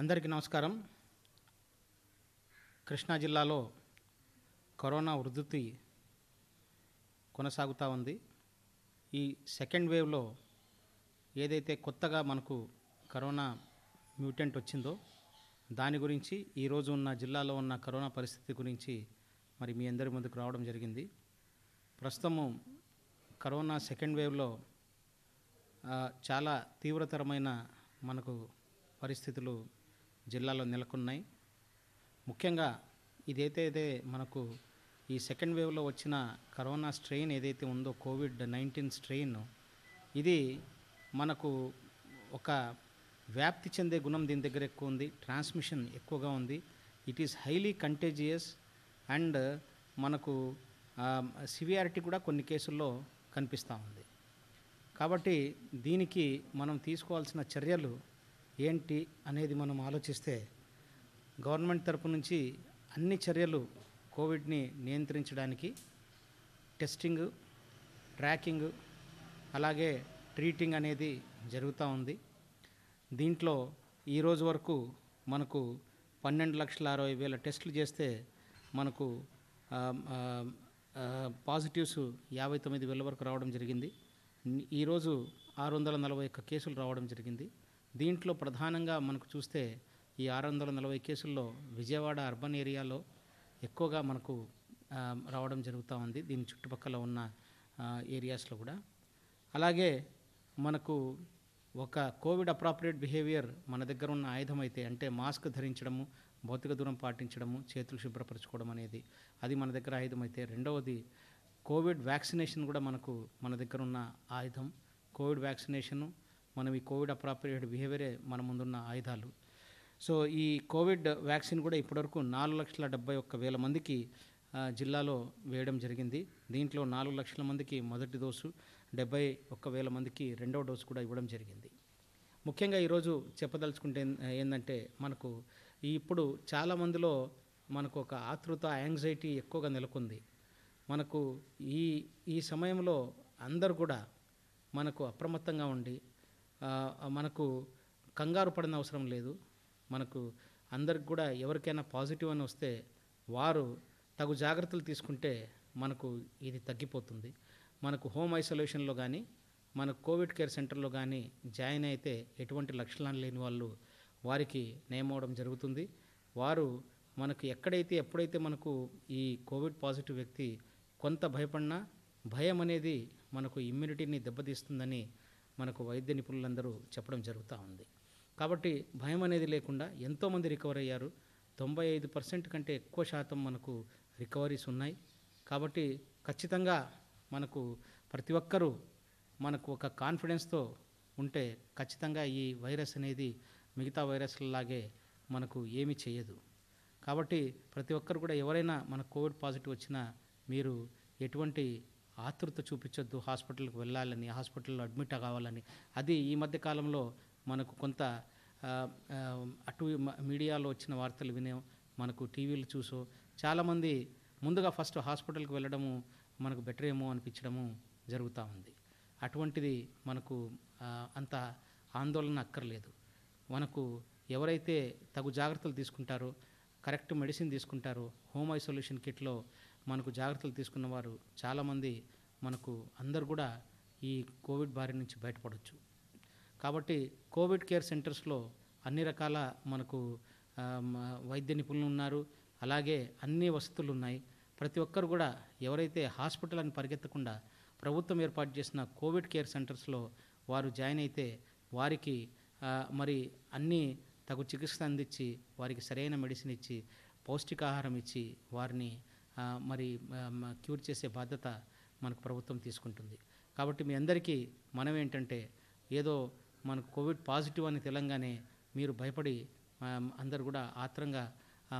అందరికీ నమస్కారం కృష్ణా జిల్లాలో కరోనా వృద్ధి కొనసాగుతూ ఉంది ఈ సెకండ్ వేవ్లో ఏదైతే కొత్తగా మనకు కరోనా మ్యూటెంట్ వచ్చిందో దాని గురించి ఈరోజు ఉన్న జిల్లాలో ఉన్న కరోనా పరిస్థితి గురించి మరి మీ అందరి ముందుకు రావడం జరిగింది ప్రస్తుతము కరోనా సెకండ్ వేవ్లో చాలా తీవ్రతరమైన మనకు పరిస్థితులు జిల్లాలో నెలకొన్నాయి ముఖ్యంగా ఇదైతే అయితే మనకు ఈ సెకండ్ వేవ్లో వచ్చిన కరోనా స్ట్రెయిన్ ఏదైతే ఉందో కోవిడ్ నైన్టీన్ స్ట్రెయిన్ ఇది మనకు ఒక వ్యాప్తి చెందే గుణం దీని దగ్గర ఎక్కువ ఉంది ట్రాన్స్మిషన్ ఎక్కువగా ఉంది it is highly contagious and మనకు సివియారిటీ కూడా కొన్ని కేసుల్లో కనిపిస్తూ ఉంది కాబట్టి దీనికి మనం తీసుకోవాల్సిన చర్యలు ఏంటి అనేది మనం ఆలోచిస్తే గవర్నమెంట్ తరపు నుంచి అన్ని చర్యలు కోవిడ్ని నియంత్రించడానికి టెస్టింగ్ ట్రాకింగ్ అలాగే ట్రీటింగ్ అనేది జరుగుతూ ఉంది దీంట్లో ఈరోజు వరకు మనకు పన్నెండు లక్షల అరవై వేల టెస్టులు చేస్తే మనకు పాజిటివ్స్ యాభై తొమ్మిది వేల వరకు రావడం జరిగింది ఈరోజు ఆరు వందల నలభై ఒక్క కేసులు రావడం జరిగింది దీంట్లో ప్రధానంగా మనకు చూస్తే ఈ ఆరు వందల నలభై కేసుల్లో విజయవాడ అర్బన్ ఏరియాలో ఎక్కువగా మనకు రావడం జరుగుతూ ఉంది దీని చుట్టుపక్కల ఉన్న ఏరియాస్లో కూడా అలాగే మనకు ఒక కోవిడ్ అప్రాపరియేట్ బిహేవియర్ మన దగ్గర ఉన్న ఆయుధం అయితే అంటే మాస్క్ ధరించడము భౌతిక దూరం పాటించడము చేతులు శుభ్రపరచుకోవడం అనేది అది మన దగ్గర ఆయుధం అయితే రెండవది కోవిడ్ వ్యాక్సినేషన్ కూడా మనకు మన దగ్గర ఉన్న ఆయుధం కోవిడ్ వ్యాక్సినేషను మనం ఈ కోవిడ్ అప్రాప్రియేట్ బిహేవియరే మన ముందున్న ఆయుధాలు సో ఈ కోవిడ్ వ్యాక్సిన్ కూడా ఇప్పటివరకు నాలుగు లక్షల డెబ్బై ఒక్క వేల మందికి జిల్లాలో వేయడం జరిగింది దీంట్లో నాలుగు లక్షల మందికి మొదటి డోసు డెబ్బై ఒక్క వేల మందికి రెండవ డోసు కూడా ఇవ్వడం జరిగింది ముఖ్యంగా ఈరోజు చెప్పదలుచుకుంటే ఏంటంటే మనకు ఇప్పుడు చాలామందిలో మనకు ఒక ఆతృత యాంగ్జైటీ ఎక్కువగా నెలకొంది మనకు ఈ ఈ సమయంలో అందరు కూడా మనకు అప్రమత్తంగా ఉండి మనకు కంగారు పడిన అవసరం లేదు మనకు అందరికి కూడా ఎవరికైనా పాజిటివ్ అని వస్తే వారు తగు జాగ్రత్తలు తీసుకుంటే మనకు ఇది తగ్గిపోతుంది మనకు హోమ్ ఐసోలేషన్లో కానీ మన కోవిడ్ కేర్ సెంటర్లో కానీ జాయిన్ అయితే ఎటువంటి లక్షణాలు లేని వాళ్ళు వారికి నేమవడం జరుగుతుంది వారు మనకు ఎక్కడైతే ఎప్పుడైతే మనకు ఈ కోవిడ్ పాజిటివ్ వ్యక్తి కొంత భయపడినా భయం అనేది మనకు ఇమ్యూనిటీని దెబ్బతీస్తుందని మనకు వైద్య నిపుణులందరూ చెప్పడం జరుగుతూ ఉంది కాబట్టి భయం అనేది లేకుండా ఎంతోమంది రికవర్ అయ్యారు తొంభై ఐదు పర్సెంట్ కంటే ఎక్కువ శాతం మనకు రికవరీస్ ఉన్నాయి కాబట్టి ఖచ్చితంగా మనకు ప్రతి ఒక్కరూ మనకు ఒక కాన్ఫిడెన్స్తో ఉంటే ఖచ్చితంగా ఈ వైరస్ అనేది మిగతా వైరస్లలాగే మనకు ఏమి చేయదు కాబట్టి ప్రతి ఒక్కరు కూడా ఎవరైనా మన కోవిడ్ పాజిటివ్ వచ్చినా మీరు ఎటువంటి ఆతృత చూపించొద్దు హాస్పిటల్కి వెళ్ళాలని హాస్పిటల్లో అడ్మిట్ కావాలని అది ఈ మధ్య కాలంలో మనకు కొంత అటు మీడియాలో వచ్చిన వార్తలు వినే మనకు టీవీలు చూసో చాలామంది ముందుగా ఫస్ట్ హాస్పిటల్కి వెళ్ళడము మనకు బెటర్ ఏమో అనిపించడము జరుగుతూ ఉంది అటువంటిది మనకు అంత ఆందోళన అక్కర్లేదు మనకు ఎవరైతే తగు జాగ్రత్తలు తీసుకుంటారో కరెక్ట్ మెడిసిన్ తీసుకుంటారో హోమ్ ఐసోలేషన్ కిట్లో మనకు జాగ్రత్తలు తీసుకున్న వారు చాలామంది మనకు అందరు కూడా ఈ కోవిడ్ బారి నుంచి బయటపడవచ్చు కాబట్టి కోవిడ్ కేర్ సెంటర్స్లో అన్ని రకాల మనకు వైద్య నిపుణులు ఉన్నారు అలాగే అన్ని వసతులు ఉన్నాయి ప్రతి ఒక్కరు కూడా ఎవరైతే హాస్పిటల్ అని పరిగెత్తకుండా ప్రభుత్వం ఏర్పాటు చేసిన కోవిడ్ కేర్ సెంటర్స్లో వారు జాయిన్ అయితే వారికి మరి అన్ని తగు చికిత్స అందించి వారికి సరైన మెడిసిన్ ఇచ్చి పౌష్టికాహారం ఇచ్చి వారిని మరి క్యూర్ చేసే బాధ్యత మనకు ప్రభుత్వం తీసుకుంటుంది కాబట్టి మీ అందరికీ మనం ఏంటంటే ఏదో మనకు కోవిడ్ పాజిటివ్ అని తెలంగానే మీరు భయపడి అందరు కూడా ఆత్రంగా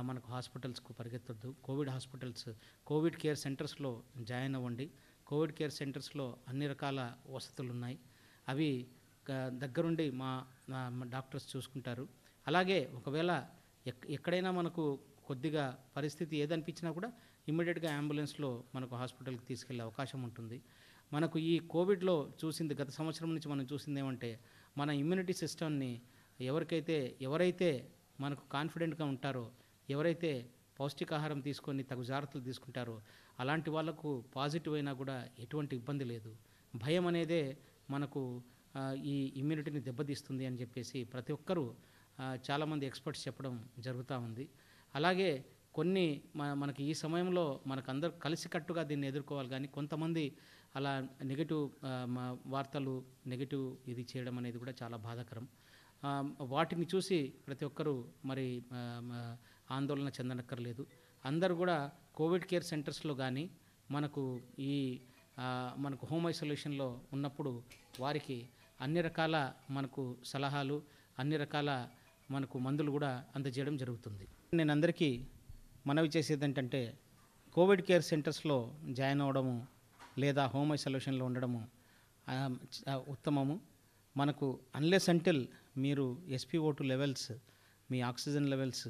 మనకు హాస్పిటల్స్కు పరిగెత్తొద్దు కోవిడ్ హాస్పిటల్స్ కోవిడ్ కేర్ సెంటర్స్లో జాయిన్ అవ్వండి కోవిడ్ కేర్ సెంటర్స్లో అన్ని రకాల వసతులు ఉన్నాయి అవి దగ్గరుండి మా డాక్టర్స్ చూసుకుంటారు అలాగే ఒకవేళ ఎక్కడైనా మనకు కొద్దిగా పరిస్థితి ఏదనిపించినా కూడా ఇమ్మీడియట్గా అంబులెన్స్లో మనకు హాస్పిటల్కి తీసుకెళ్లే అవకాశం ఉంటుంది మనకు ఈ కోవిడ్లో చూసింది గత సంవత్సరం నుంచి మనం చూసింది ఏమంటే మన ఇమ్యూనిటీ సిస్టమ్ని ఎవరికైతే ఎవరైతే మనకు కాన్ఫిడెంట్గా ఉంటారో ఎవరైతే పౌష్టికాహారం తీసుకొని తగు జాగ్రత్తలు తీసుకుంటారో అలాంటి వాళ్లకు పాజిటివ్ అయినా కూడా ఎటువంటి ఇబ్బంది లేదు భయం అనేదే మనకు ఈ ఇమ్యూనిటీని దెబ్బతీస్తుంది అని చెప్పేసి ప్రతి ఒక్కరూ చాలామంది ఎక్స్పర్ట్స్ చెప్పడం జరుగుతూ ఉంది అలాగే కొన్ని మన మనకి ఈ సమయంలో మనకు మనకందరూ కలిసికట్టుగా దీన్ని ఎదుర్కోవాలి కానీ కొంతమంది అలా నెగిటివ్ వార్తలు నెగిటివ్ ఇది చేయడం అనేది కూడా చాలా బాధాకరం వాటిని చూసి ప్రతి ఒక్కరూ మరి ఆందోళన చెందనక్కర్లేదు అందరూ కూడా కోవిడ్ కేర్ సెంటర్స్లో కానీ మనకు ఈ మనకు హోమ్ ఐసోలేషన్లో ఉన్నప్పుడు వారికి అన్ని రకాల మనకు సలహాలు అన్ని రకాల మనకు మందులు కూడా అందజేయడం జరుగుతుంది నేను అందరికీ మనవి చేసేది ఏంటంటే కోవిడ్ కేర్ సెంటర్స్లో జాయిన్ అవ్వడము లేదా హోమ్ ఐసోలేషన్లో ఉండడము ఉత్తమము మనకు అన్లెస్ అంటిల్ మీరు ఎస్పీఓ టూ లెవెల్స్ మీ ఆక్సిజన్ లెవెల్స్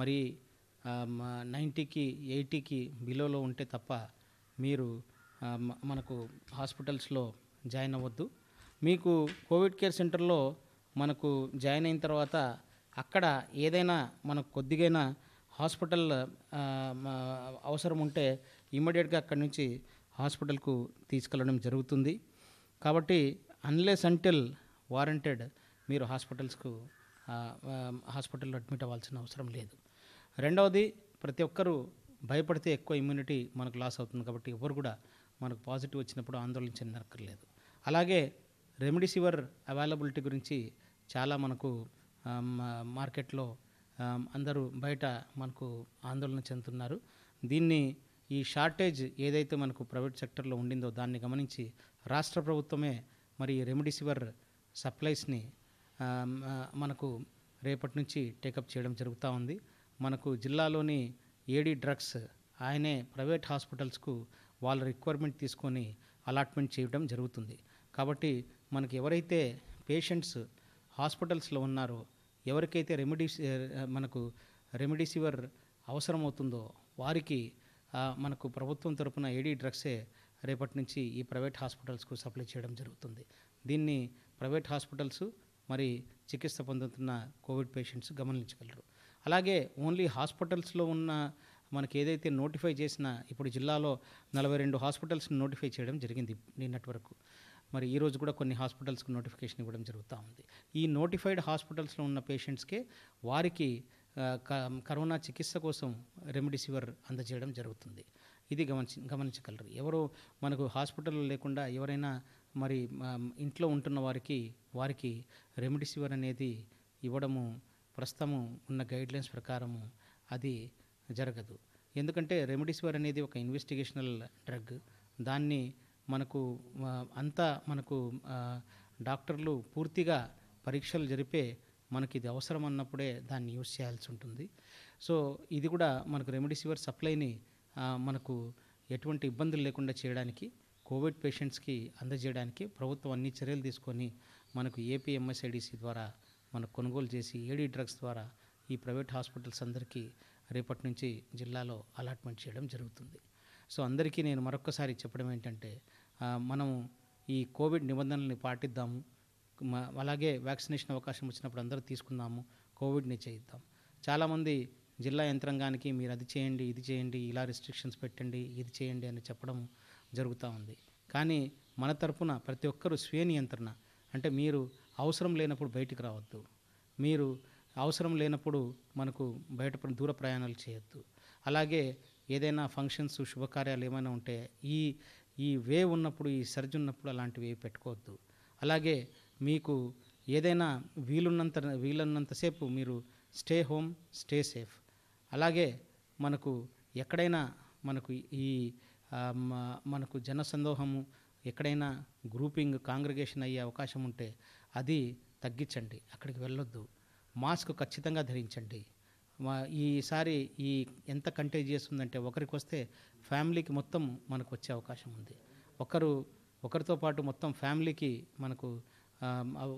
మరి నైంటీకి ఎయిటీకి బిలోలో ఉంటే తప్ప మీరు మనకు హాస్పిటల్స్లో జాయిన్ అవ్వద్దు మీకు కోవిడ్ కేర్ సెంటర్లో మనకు జాయిన్ అయిన తర్వాత అక్కడ ఏదైనా మనకు కొద్దిగైనా హాస్పిటల్ అవసరం ఉంటే ఇమ్మీడియట్గా అక్కడి నుంచి హాస్పిటల్కు తీసుకెళ్ళడం జరుగుతుంది కాబట్టి అన్లెస్ అంటిల్ వారంటెడ్ మీరు హాస్పిటల్స్కు హాస్పిటల్లో అడ్మిట్ అవ్వాల్సిన అవసరం లేదు రెండవది ప్రతి ఒక్కరూ భయపడితే ఎక్కువ ఇమ్యూనిటీ మనకు లాస్ అవుతుంది కాబట్టి ఎవరు కూడా మనకు పాజిటివ్ వచ్చినప్పుడు ఆందోళన చెందక్కర్లేదు అలాగే రెమెడీసివర్ అవైలబిలిటీ గురించి చాలా మనకు మార్కెట్లో అందరూ బయట మనకు ఆందోళన చెందుతున్నారు దీన్ని ఈ షార్టేజ్ ఏదైతే మనకు ప్రైవేట్ సెక్టర్లో ఉండిందో దాన్ని గమనించి రాష్ట్ర ప్రభుత్వమే మరి రెమిడిసివర్ సప్లైస్ని మనకు రేపటి నుంచి టేకప్ చేయడం జరుగుతూ ఉంది మనకు జిల్లాలోని ఏడీ డ్రగ్స్ ఆయనే ప్రైవేట్ హాస్పిటల్స్కు వాళ్ళ రిక్వైర్మెంట్ తీసుకొని అలాట్మెంట్ చేయడం జరుగుతుంది కాబట్టి మనకి ఎవరైతే పేషెంట్స్ హాస్పిటల్స్లో ఉన్నారో ఎవరికైతే రెమెడీస్ మనకు రెమెడీసివర్ అవసరమవుతుందో వారికి మనకు ప్రభుత్వం తరపున ఏడీ డ్రగ్సే రేపటి నుంచి ఈ ప్రైవేట్ హాస్పిటల్స్కు సప్లై చేయడం జరుగుతుంది దీన్ని ప్రైవేట్ హాస్పిటల్స్ మరి చికిత్స పొందుతున్న కోవిడ్ పేషెంట్స్ గమనించగలరు అలాగే ఓన్లీ హాస్పిటల్స్లో ఉన్న మనకి ఏదైతే నోటిఫై చేసిన ఇప్పుడు జిల్లాలో నలభై రెండు హాస్పిటల్స్ని నోటిఫై చేయడం జరిగింది నిన్నటి వరకు మరి ఈరోజు కూడా కొన్ని హాస్పిటల్స్కి నోటిఫికేషన్ ఇవ్వడం జరుగుతూ ఉంది ఈ నోటిఫైడ్ హాస్పిటల్స్లో ఉన్న పేషెంట్స్కే వారికి కరోనా చికిత్స కోసం రెమ్డెసివిర్ అందజేయడం జరుగుతుంది ఇది గమనించ గమనించగలరు ఎవరు మనకు హాస్పిటల్ లేకుండా ఎవరైనా మరి ఇంట్లో ఉంటున్న వారికి వారికి రెమ్డెసివిర్ అనేది ఇవ్వడము ప్రస్తుతము ఉన్న గైడ్లైన్స్ ప్రకారము అది జరగదు ఎందుకంటే రెమ్డెసివిర్ అనేది ఒక ఇన్వెస్టిగేషనల్ డ్రగ్ దాన్ని మనకు అంతా మనకు డాక్టర్లు పూర్తిగా పరీక్షలు జరిపే మనకి ఇది అవసరం అన్నప్పుడే దాన్ని యూజ్ చేయాల్సి ఉంటుంది సో ఇది కూడా మనకు రెమెడిసివర్ సప్లైని మనకు ఎటువంటి ఇబ్బందులు లేకుండా చేయడానికి కోవిడ్ పేషెంట్స్కి అందజేయడానికి ప్రభుత్వం అన్ని చర్యలు తీసుకొని మనకు ఏపీఎంఎస్ఐడిసి ద్వారా మనకు కొనుగోలు చేసి ఏడీ డ్రగ్స్ ద్వారా ఈ ప్రైవేట్ హాస్పిటల్స్ అందరికీ రేపటి నుంచి జిల్లాలో అలాట్మెంట్ చేయడం జరుగుతుంది సో అందరికీ నేను మరొకసారి చెప్పడం ఏంటంటే మనం ఈ కోవిడ్ నిబంధనల్ని పాటిద్దాము అలాగే వ్యాక్సినేషన్ అవకాశం వచ్చినప్పుడు అందరూ తీసుకుందాము కోవిడ్ని చేయిద్దాం చాలామంది జిల్లా యంత్రాంగానికి మీరు అది చేయండి ఇది చేయండి ఇలా రిస్ట్రిక్షన్స్ పెట్టండి ఇది చేయండి అని చెప్పడం జరుగుతూ ఉంది కానీ మన తరపున ప్రతి ఒక్కరూ స్వీయ నియంత్రణ అంటే మీరు అవసరం లేనప్పుడు బయటికి రావద్దు మీరు అవసరం లేనప్పుడు మనకు బయట దూర ప్రయాణాలు చేయొద్దు అలాగే ఏదైనా ఫంక్షన్స్ శుభకార్యాలు ఏమైనా ఉంటే ఈ ఈ వేవ్ ఉన్నప్పుడు ఈ సర్జ్ ఉన్నప్పుడు అలాంటివి ఏవి పెట్టుకోవద్దు అలాగే మీకు ఏదైనా వీలున్నంత వీలున్నంతసేపు మీరు స్టే హోమ్ స్టే సేఫ్ అలాగే మనకు ఎక్కడైనా మనకు ఈ మనకు జనసందోహము ఎక్కడైనా గ్రూపింగ్ కాంగ్రిగేషన్ అయ్యే అవకాశం ఉంటే అది తగ్గించండి అక్కడికి వెళ్ళొద్దు మాస్క్ ఖచ్చితంగా ధరించండి మా ఈసారి ఈ ఎంత కంటేజియస్ ఉందంటే ఒకరికి వస్తే ఫ్యామిలీకి మొత్తం మనకు వచ్చే అవకాశం ఉంది ఒకరు ఒకరితో పాటు మొత్తం ఫ్యామిలీకి మనకు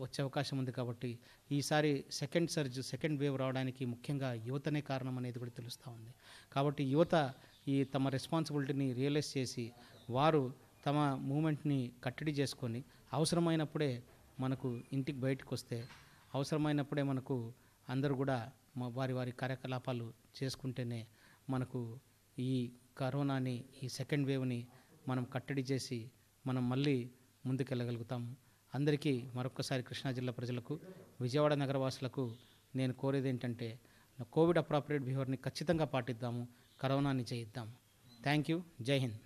వచ్చే అవకాశం ఉంది కాబట్టి ఈసారి సెకండ్ సర్జ్ సెకండ్ వేవ్ రావడానికి ముఖ్యంగా యువతనే కారణం అనేది కూడా తెలుస్తూ ఉంది కాబట్టి యువత ఈ తమ రెస్పాన్సిబిలిటీని రియలైజ్ చేసి వారు తమ మూమెంట్ని కట్టడి చేసుకొని అవసరమైనప్పుడే మనకు ఇంటికి బయటకు వస్తే అవసరమైనప్పుడే మనకు అందరూ కూడా వారి వారి కార్యకలాపాలు చేసుకుంటేనే మనకు ఈ కరోనాని ఈ సెకండ్ వేవ్ని మనం కట్టడి చేసి మనం మళ్ళీ ముందుకెళ్ళగలుగుతాము అందరికీ మరొకసారి కృష్ణా జిల్లా ప్రజలకు విజయవాడ నగరవాసులకు నేను కోరేది ఏంటంటే కోవిడ్ అప్రాపరేట్ బిహేవియర్ని ఖచ్చితంగా పాటిద్దాము కరోనాని చేయిద్దాము థ్యాంక్ యూ జై హింద్